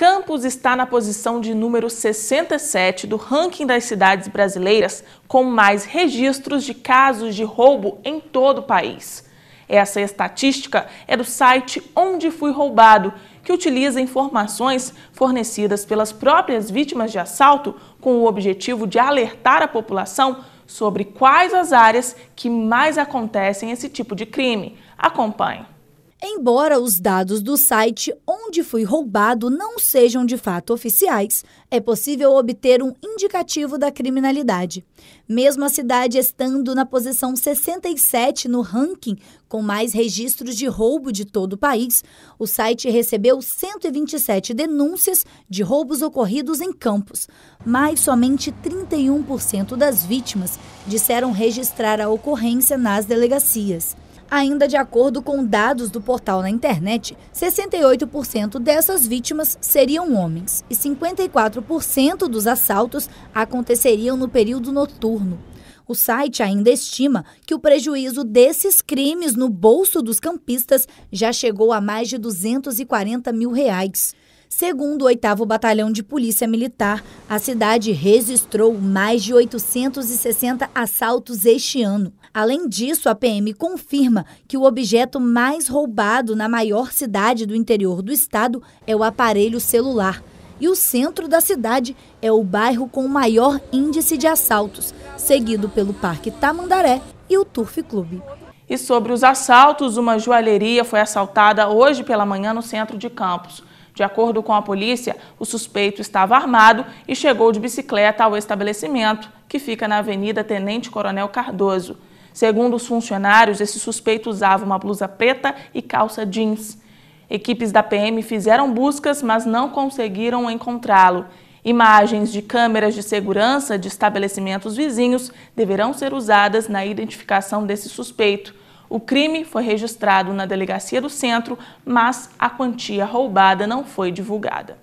Campos está na posição de número 67 do ranking das cidades brasileiras com mais registros de casos de roubo em todo o país. Essa estatística é do site Onde Fui Roubado, que utiliza informações fornecidas pelas próprias vítimas de assalto com o objetivo de alertar a população sobre quais as áreas que mais acontecem esse tipo de crime. Acompanhe. Embora os dados do site onde fui roubado não sejam de fato oficiais, é possível obter um indicativo da criminalidade. Mesmo a cidade estando na posição 67 no ranking com mais registros de roubo de todo o país, o site recebeu 127 denúncias de roubos ocorridos em campos, mas somente 31% das vítimas disseram registrar a ocorrência nas delegacias. Ainda de acordo com dados do portal na internet, 68% dessas vítimas seriam homens e 54% dos assaltos aconteceriam no período noturno. O site ainda estima que o prejuízo desses crimes no bolso dos campistas já chegou a mais de 240 mil reais. Segundo o 8 Batalhão de Polícia Militar, a cidade registrou mais de 860 assaltos este ano. Além disso, a PM confirma que o objeto mais roubado na maior cidade do interior do estado é o aparelho celular. E o centro da cidade é o bairro com o maior índice de assaltos, seguido pelo Parque Tamandaré e o Turf Clube. E sobre os assaltos, uma joalheria foi assaltada hoje pela manhã no centro de Campos. De acordo com a polícia, o suspeito estava armado e chegou de bicicleta ao estabelecimento, que fica na Avenida Tenente Coronel Cardoso. Segundo os funcionários, esse suspeito usava uma blusa preta e calça jeans. Equipes da PM fizeram buscas, mas não conseguiram encontrá-lo. Imagens de câmeras de segurança de estabelecimentos vizinhos deverão ser usadas na identificação desse suspeito. O crime foi registrado na delegacia do centro, mas a quantia roubada não foi divulgada.